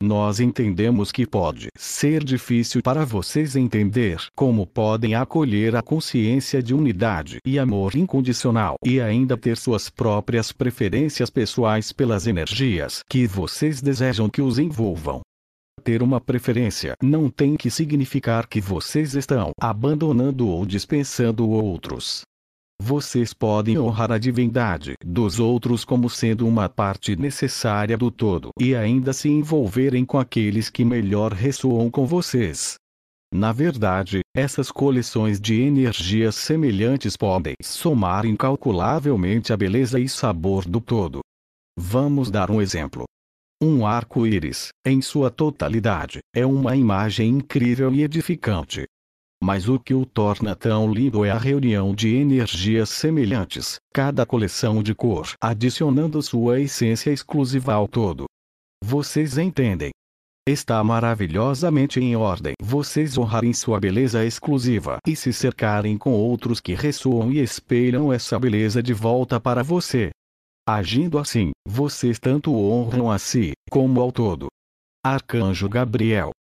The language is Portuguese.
Nós entendemos que pode ser difícil para vocês entender como podem acolher a consciência de unidade e amor incondicional e ainda ter suas próprias preferências pessoais pelas energias que vocês desejam que os envolvam. Ter uma preferência não tem que significar que vocês estão abandonando ou dispensando outros. Vocês podem honrar a divindade dos outros como sendo uma parte necessária do todo e ainda se envolverem com aqueles que melhor ressoam com vocês. Na verdade, essas coleções de energias semelhantes podem somar incalculavelmente a beleza e sabor do todo. Vamos dar um exemplo. Um arco-íris, em sua totalidade, é uma imagem incrível e edificante, mas o que o torna tão lindo é a reunião de energias semelhantes, cada coleção de cor adicionando sua essência exclusiva ao todo. Vocês entendem? Está maravilhosamente em ordem vocês honrarem sua beleza exclusiva e se cercarem com outros que ressoam e espelham essa beleza de volta para você. Agindo assim, vocês tanto honram a si, como ao todo. Arcanjo Gabriel